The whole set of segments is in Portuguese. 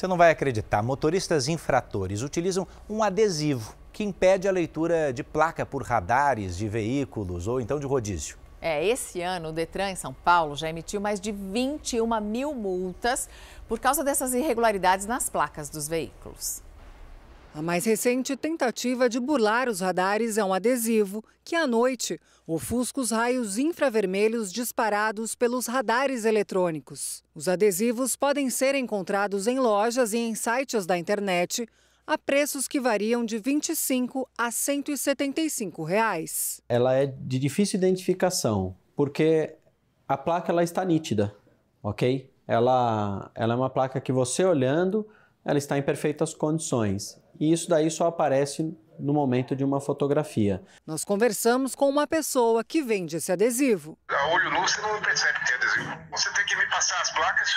Você não vai acreditar, motoristas infratores utilizam um adesivo que impede a leitura de placa por radares de veículos ou então de rodízio. É, esse ano o Detran em São Paulo já emitiu mais de 21 mil multas por causa dessas irregularidades nas placas dos veículos. A mais recente tentativa de burlar os radares é um adesivo que, à noite, ofusca os raios infravermelhos disparados pelos radares eletrônicos. Os adesivos podem ser encontrados em lojas e em sites da internet a preços que variam de 25 a 175 reais. Ela é de difícil identificação, porque a placa ela está nítida, ok? Ela, ela é uma placa que você olhando, ela está em perfeitas condições e isso daí só aparece no momento de uma fotografia. Nós conversamos com uma pessoa que vende esse adesivo. A tá, olho nu você não percebe que tem adesivo. Você tem que me passar as placas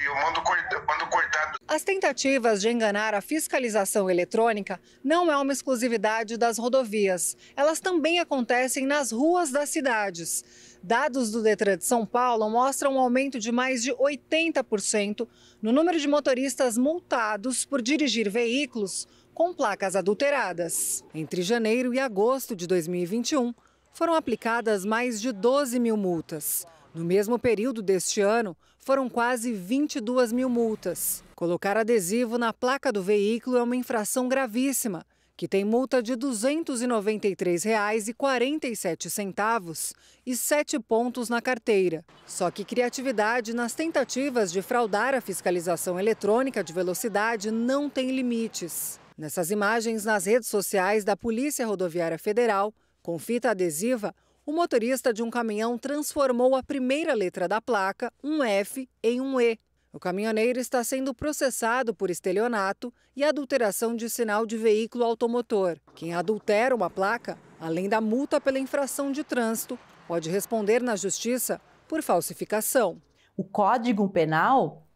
e eu mando, mando cortado. As tentativas de enganar a fiscalização eletrônica não é uma exclusividade das rodovias. Elas também acontecem nas ruas das cidades. Dados do Detran de São Paulo mostram um aumento de mais de 80% no número de motoristas multados por dirigir veículos com placas adulteradas. Entre janeiro e agosto de 2021, foram aplicadas mais de 12 mil multas. No mesmo período deste ano, foram quase 22 mil multas. Colocar adesivo na placa do veículo é uma infração gravíssima que tem multa de R$ 293,47 e sete pontos na carteira. Só que criatividade nas tentativas de fraudar a fiscalização eletrônica de velocidade não tem limites. Nessas imagens nas redes sociais da Polícia Rodoviária Federal, com fita adesiva, o motorista de um caminhão transformou a primeira letra da placa, um F, em um E. O caminhoneiro está sendo processado por estelionato e adulteração de sinal de veículo automotor. Quem adultera uma placa, além da multa pela infração de trânsito, pode responder na justiça por falsificação. O Código Penal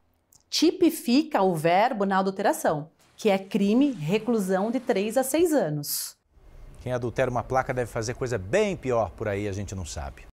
tipifica o verbo na adulteração, que é crime reclusão de 3 a 6 anos. Quem adultera uma placa deve fazer coisa bem pior por aí, a gente não sabe.